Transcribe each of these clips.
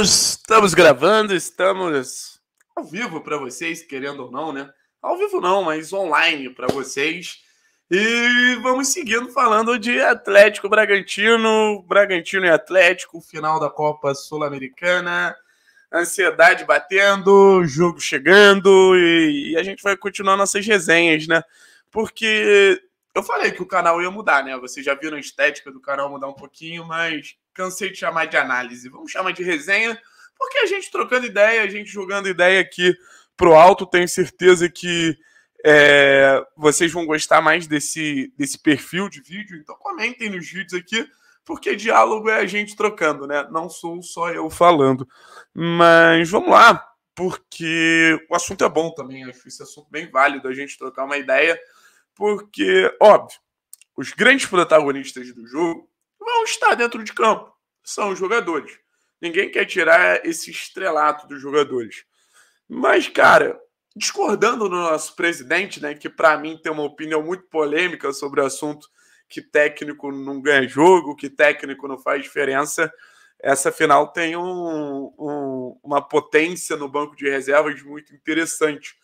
Estamos gravando, estamos ao vivo para vocês, querendo ou não, né? Ao vivo não, mas online para vocês. E vamos seguindo falando de Atlético Bragantino, Bragantino e Atlético, final da Copa Sul-Americana, ansiedade batendo, jogo chegando e, e a gente vai continuar nossas resenhas, né? Porque eu falei que o canal ia mudar, né? Vocês já viram a estética do canal mudar um pouquinho, mas cansei de chamar de análise, vamos chamar de resenha, porque a gente trocando ideia, a gente jogando ideia aqui pro alto, tenho certeza que é, vocês vão gostar mais desse, desse perfil de vídeo, então comentem nos vídeos aqui, porque diálogo é a gente trocando, né? Não sou só eu falando. Mas vamos lá, porque o assunto é bom também, acho esse assunto bem válido a gente trocar uma ideia, porque, óbvio, os grandes protagonistas do jogo mal está dentro de campo. São os jogadores. Ninguém quer tirar esse estrelato dos jogadores. Mas, cara, discordando do nosso presidente, né, que para mim tem uma opinião muito polêmica sobre o assunto que técnico não ganha jogo, que técnico não faz diferença, essa final tem um, um, uma potência no banco de reservas muito interessante,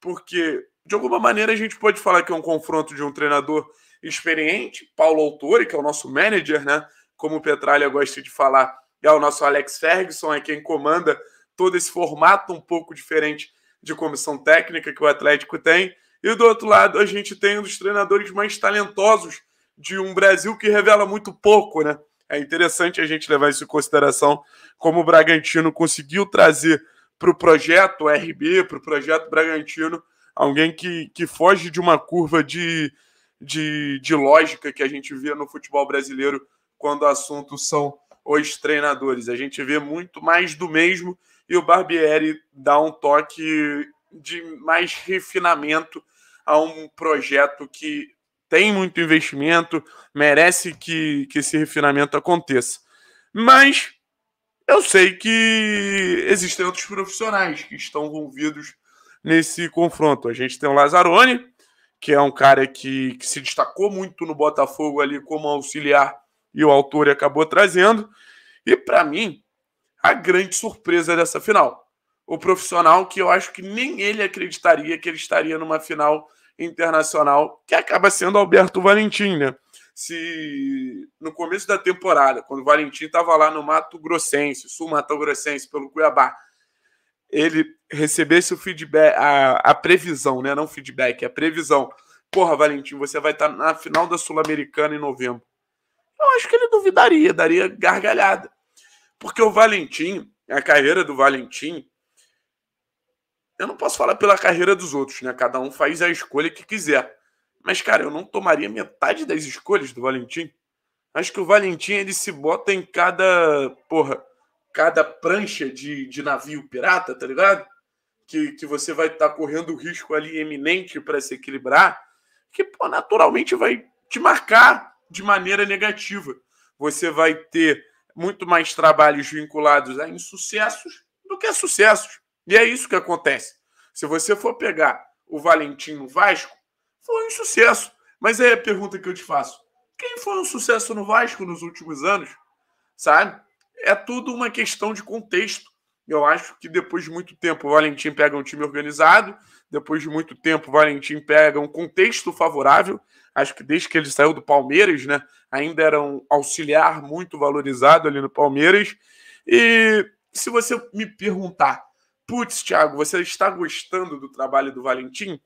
porque de alguma maneira a gente pode falar que é um confronto de um treinador experiente, Paulo Autori, que é o nosso manager, né? Como o Petralha gosta de falar, é o nosso Alex Ferguson, é quem comanda todo esse formato um pouco diferente de comissão técnica que o Atlético tem. E do outro lado, a gente tem um dos treinadores mais talentosos de um Brasil que revela muito pouco, né? É interessante a gente levar isso em consideração, como o Bragantino conseguiu trazer para o projeto RB, para o projeto Bragantino, alguém que, que foge de uma curva de, de, de lógica que a gente vê no futebol brasileiro quando o assunto são os treinadores. A gente vê muito mais do mesmo e o Barbieri dá um toque de mais refinamento a um projeto que tem muito investimento, merece que, que esse refinamento aconteça. Mas eu sei que existem outros profissionais que estão envolvidos nesse confronto. A gente tem o Lazzaroni, que é um cara que, que se destacou muito no Botafogo ali como auxiliar e o autor acabou trazendo. E para mim, a grande surpresa dessa final. O profissional que eu acho que nem ele acreditaria que ele estaria numa final internacional, que acaba sendo Alberto Valentim, né? Se no começo da temporada, quando o Valentim estava lá no Mato Grossense, Sul Mato Grossense, pelo Cuiabá, ele recebesse o feedback, a, a previsão, né? Não feedback, a previsão. Porra, Valentim, você vai estar tá na final da Sul-Americana em novembro. Eu acho que ele duvidaria, daria gargalhada. Porque o Valentim, a carreira do Valentim, eu não posso falar pela carreira dos outros, né? Cada um faz a escolha que quiser. Mas, cara, eu não tomaria metade das escolhas do Valentim. Acho que o Valentim, ele se bota em cada. Porra, cada prancha de, de navio pirata, tá ligado? Que, que você vai estar tá correndo o risco ali eminente para se equilibrar, que pô, naturalmente vai te marcar de maneira negativa. Você vai ter muito mais trabalhos vinculados a insucessos do que a sucessos. E é isso que acontece. Se você for pegar o Valentim no Vasco, foi um sucesso. Mas aí é a pergunta que eu te faço: quem foi um sucesso no Vasco nos últimos anos? Sabe? é tudo uma questão de contexto. Eu acho que depois de muito tempo o Valentim pega um time organizado, depois de muito tempo o Valentim pega um contexto favorável. Acho que desde que ele saiu do Palmeiras, né, ainda era um auxiliar muito valorizado ali no Palmeiras. E se você me perguntar, putz, Thiago, você está gostando do trabalho do Valentim?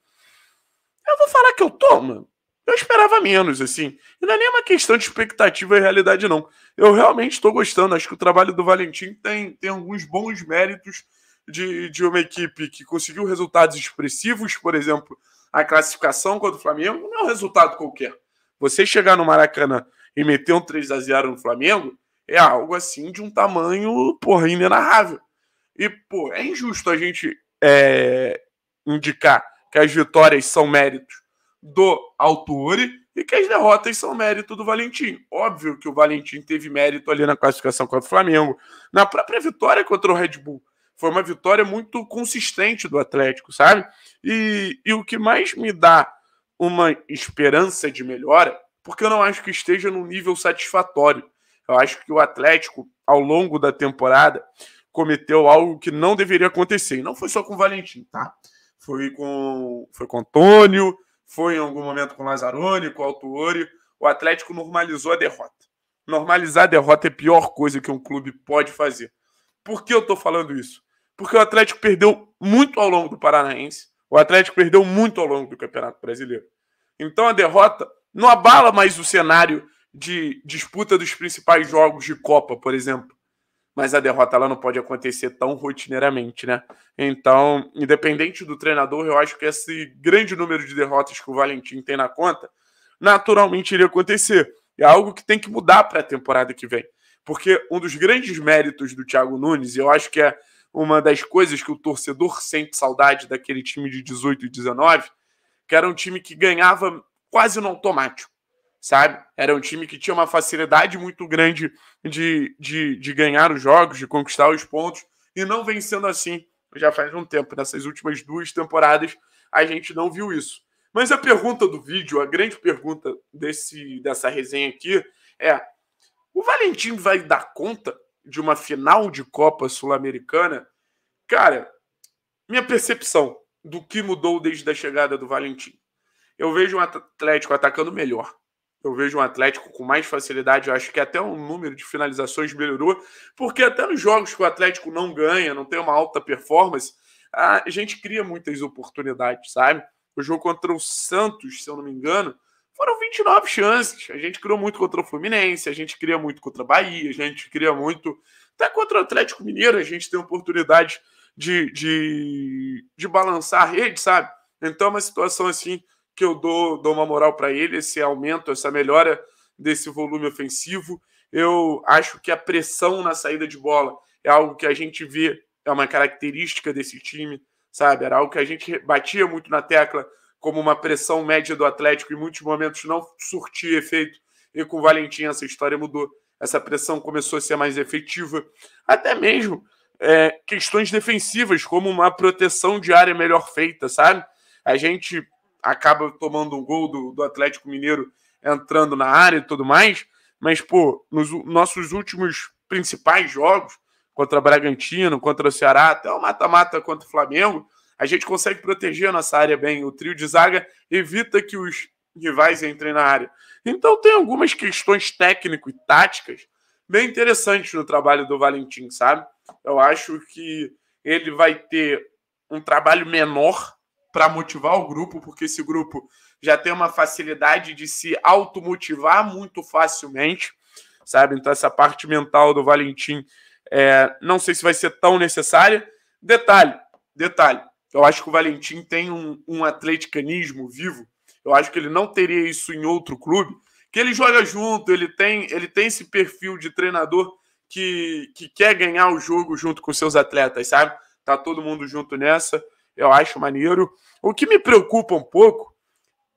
Eu vou falar que eu tô, mano eu esperava menos, assim. E não é nem uma questão de expectativa e realidade, não. Eu realmente estou gostando. Acho que o trabalho do Valentim tem, tem alguns bons méritos de, de uma equipe que conseguiu resultados expressivos, por exemplo, a classificação contra o Flamengo. Não é um resultado qualquer. Você chegar no Maracanã e meter um 3 a 0 no Flamengo é algo assim de um tamanho, porra, inenarrável. E, pô, é injusto a gente é, indicar que as vitórias são méritos do Altuori e que as derrotas são mérito do Valentim. Óbvio que o Valentim teve mérito ali na classificação contra o Flamengo, na própria vitória contra o Red Bull. Foi uma vitória muito consistente do Atlético, sabe? E, e o que mais me dá uma esperança de melhora, porque eu não acho que esteja num nível satisfatório. Eu acho que o Atlético, ao longo da temporada, cometeu algo que não deveria acontecer. E não foi só com o Valentim, tá? Foi com, foi com o Antônio, foi em algum momento com o Lazzaroni, com o Altuori, o Atlético normalizou a derrota. Normalizar a derrota é a pior coisa que um clube pode fazer. Por que eu estou falando isso? Porque o Atlético perdeu muito ao longo do Paranaense, o Atlético perdeu muito ao longo do Campeonato Brasileiro. Então a derrota não abala mais o cenário de disputa dos principais jogos de Copa, por exemplo mas a derrota ela não pode acontecer tão rotineiramente, né? Então, independente do treinador, eu acho que esse grande número de derrotas que o Valentim tem na conta, naturalmente iria acontecer. É algo que tem que mudar para a temporada que vem. Porque um dos grandes méritos do Thiago Nunes, e eu acho que é uma das coisas que o torcedor sente saudade daquele time de 18 e 19, que era um time que ganhava quase no automático sabe? Era um time que tinha uma facilidade muito grande de, de, de ganhar os jogos, de conquistar os pontos, e não vem sendo assim já faz um tempo. Nessas últimas duas temporadas, a gente não viu isso. Mas a pergunta do vídeo, a grande pergunta desse, dessa resenha aqui é: o Valentim vai dar conta de uma final de Copa Sul-Americana? Cara, minha percepção do que mudou desde a chegada do Valentim. Eu vejo um Atlético atacando melhor. Eu vejo um Atlético com mais facilidade. Eu acho que até o número de finalizações melhorou, porque até nos jogos que o Atlético não ganha, não tem uma alta performance, a gente cria muitas oportunidades, sabe? O jogo contra o Santos, se eu não me engano, foram 29 chances. A gente criou muito contra o Fluminense, a gente cria muito contra a Bahia, a gente cria muito. Até contra o Atlético Mineiro, a gente tem oportunidade de, de, de balançar a rede, sabe? Então é uma situação assim que eu dou, dou uma moral para ele, esse aumento, essa melhora desse volume ofensivo. Eu acho que a pressão na saída de bola é algo que a gente vê, é uma característica desse time, sabe? Era algo que a gente batia muito na tecla como uma pressão média do Atlético, em muitos momentos não surtia efeito, e com o Valentim essa história mudou. Essa pressão começou a ser mais efetiva, até mesmo é, questões defensivas, como uma proteção de área melhor feita, sabe? A gente acaba tomando um gol do, do Atlético Mineiro entrando na área e tudo mais. Mas, pô, nos nossos últimos principais jogos, contra Bragantino, contra o Ceará, até o mata-mata contra o Flamengo, a gente consegue proteger a nossa área bem. O trio de zaga evita que os rivais entrem na área. Então, tem algumas questões técnico e táticas bem interessantes no trabalho do Valentim, sabe? Eu acho que ele vai ter um trabalho menor para motivar o grupo, porque esse grupo já tem uma facilidade de se automotivar muito facilmente, sabe? Então, essa parte mental do Valentim é, não sei se vai ser tão necessária. Detalhe, detalhe. Eu acho que o Valentim tem um, um atleticanismo vivo. Eu acho que ele não teria isso em outro clube. Que ele joga junto, ele tem, ele tem esse perfil de treinador que, que quer ganhar o jogo junto com seus atletas, sabe? Tá todo mundo junto nessa eu acho maneiro. O que me preocupa um pouco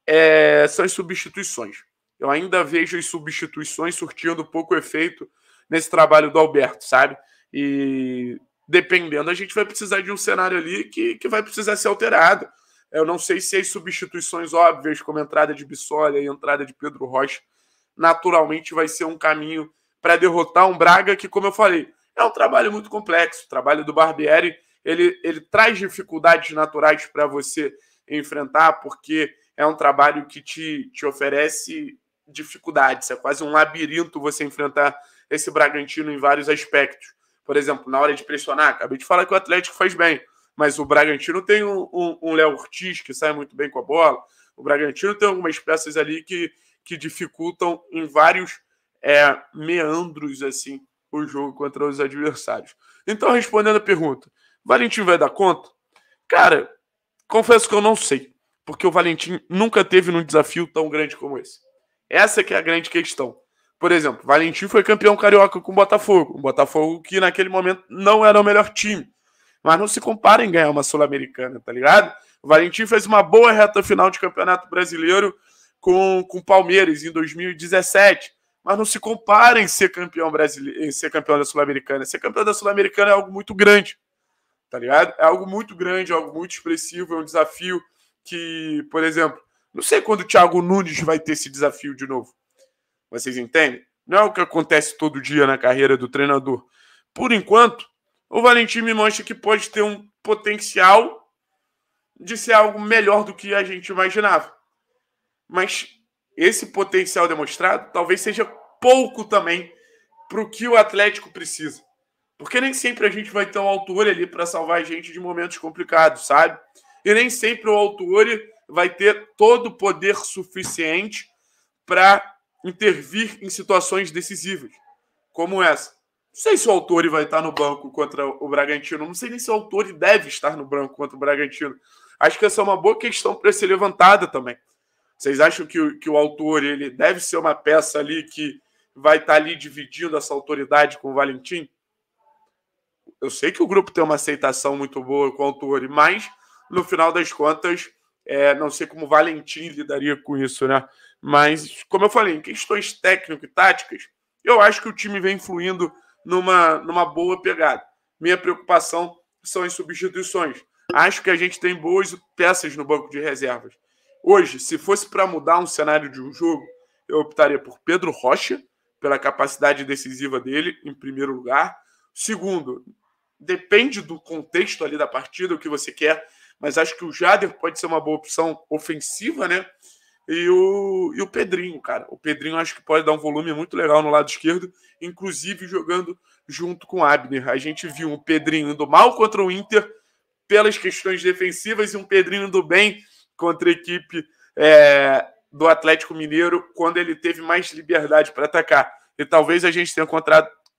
é, são as substituições. Eu ainda vejo as substituições surtindo pouco efeito nesse trabalho do Alberto, sabe? E dependendo, a gente vai precisar de um cenário ali que, que vai precisar ser alterado. Eu não sei se as substituições óbvias, como entrada de Bissolha e entrada de Pedro Rocha, naturalmente vai ser um caminho para derrotar um Braga que, como eu falei, é um trabalho muito complexo. O trabalho do Barbieri ele, ele traz dificuldades naturais para você enfrentar, porque é um trabalho que te, te oferece dificuldades. É quase um labirinto você enfrentar esse Bragantino em vários aspectos. Por exemplo, na hora de pressionar, acabei de falar que o Atlético faz bem, mas o Bragantino tem um, um, um Léo Ortiz que sai muito bem com a bola. O Bragantino tem algumas peças ali que, que dificultam em vários é, meandros assim o jogo contra os adversários. Então, respondendo a pergunta, Valentim vai dar conta? Cara, confesso que eu não sei, porque o Valentim nunca teve num desafio tão grande como esse. Essa que é a grande questão. Por exemplo, Valentim foi campeão carioca com o Botafogo, um Botafogo que naquele momento não era o melhor time. Mas não se compara em ganhar uma Sul-Americana, tá ligado? O Valentim fez uma boa reta final de Campeonato Brasileiro com o Palmeiras em 2017 mas não se compara em ser campeão brasileiro, em ser campeão da Sul-Americana. Ser campeão da Sul-Americana é algo muito grande tá ligado? É algo muito grande, algo muito expressivo, é um desafio que, por exemplo, não sei quando o Thiago Nunes vai ter esse desafio de novo. Vocês entendem? Não é o que acontece todo dia na carreira do treinador. Por enquanto, o Valentim me mostra que pode ter um potencial de ser algo melhor do que a gente imaginava. Mas esse potencial demonstrado talvez seja pouco também para o que o Atlético precisa. Porque nem sempre a gente vai ter um autor ali para salvar a gente de momentos complicados, sabe? E nem sempre o autor vai ter todo o poder suficiente para intervir em situações decisivas, como essa. Não sei se o autor vai estar no banco contra o Bragantino, não sei nem se o autor deve estar no banco contra o Bragantino. Acho que essa é uma boa questão para ser levantada também. Vocês acham que, que o autor ele deve ser uma peça ali que vai estar ali dividindo essa autoridade com o Valentim? Eu sei que o grupo tem uma aceitação muito boa com o Autori, mas no final das contas, é, não sei como o Valentim lidaria com isso, né? Mas, como eu falei, em questões técnicas e táticas, eu acho que o time vem fluindo numa, numa boa pegada. Minha preocupação são as substituições. Acho que a gente tem boas peças no banco de reservas. Hoje, se fosse para mudar um cenário de um jogo, eu optaria por Pedro Rocha, pela capacidade decisiva dele, em primeiro lugar. Segundo, Depende do contexto ali da partida, o que você quer, mas acho que o Jader pode ser uma boa opção ofensiva, né? E o, e o Pedrinho, cara. O Pedrinho acho que pode dar um volume muito legal no lado esquerdo, inclusive jogando junto com o Abner. A gente viu um Pedrinho indo mal contra o Inter pelas questões defensivas e um Pedrinho indo bem contra a equipe é, do Atlético Mineiro quando ele teve mais liberdade para atacar. E talvez a gente tenha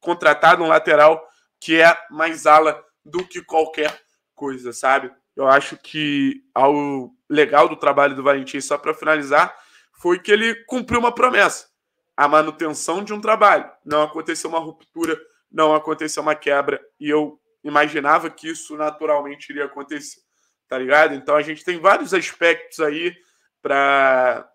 contratado um lateral que é mais ala do que qualquer coisa, sabe? Eu acho que ao legal do trabalho do Valentim, só para finalizar, foi que ele cumpriu uma promessa, a manutenção de um trabalho. Não aconteceu uma ruptura, não aconteceu uma quebra, e eu imaginava que isso naturalmente iria acontecer, tá ligado? Então a gente tem vários aspectos aí para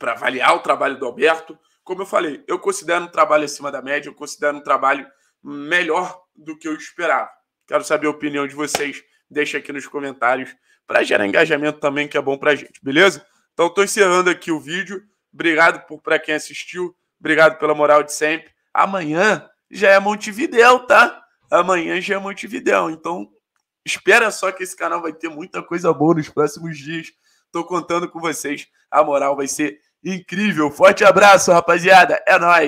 para avaliar o trabalho do Alberto. Como eu falei, eu considero um trabalho acima da média, eu considero um trabalho melhor do que eu esperava. Quero saber a opinião de vocês. Deixa aqui nos comentários para gerar engajamento também, que é bom para gente, beleza? Então, estou encerrando aqui o vídeo. Obrigado por para quem assistiu. Obrigado pela moral de sempre. Amanhã já é Montevidéu, tá? Amanhã já é Montevidéu. Então, espera só que esse canal vai ter muita coisa boa nos próximos dias. Estou contando com vocês. A moral vai ser incrível. Forte abraço, rapaziada. É nóis.